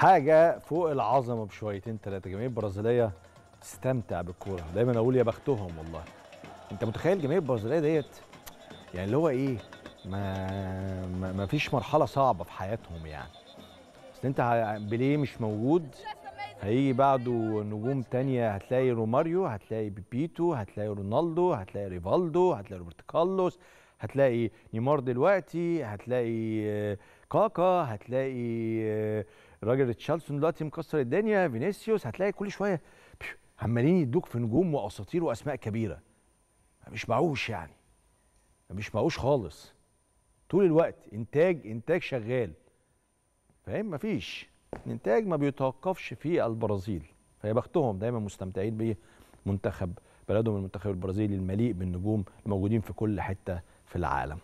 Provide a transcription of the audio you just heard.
حاجه فوق العظمه بشويتين ثلاثه جماهير البرازيليه استمتع بالكوره دايما اقول يا بختهم والله انت متخيل الجماهير البرازيليه ديت يعني اللي هو ايه ما ما فيش مرحله صعبه في حياتهم يعني بس انت بليه مش موجود هيجي بعده نجوم تانية هتلاقي روماريو هتلاقي بيبيتو هتلاقي رونالدو هتلاقي ريفالدو هتلاقي روبرت كارلوس هتلاقي نيمار دلوقتي هتلاقي آه، كاكا هتلاقي آه، الراجل ريتشاردسون دلوقتي مكسر الدنيا فينيسيوس هتلاقي كل شويه عمالين يدوك في نجوم واساطير واسماء كبيره ما معوش يعني ما معوش خالص طول الوقت انتاج انتاج شغال فاهم مفيش الانتاج ما بيتوقفش في البرازيل فيا بختهم دايما مستمتعين بمنتخب بلدهم المنتخب البرازيلي المليء بالنجوم الموجودين في كل حته في العالم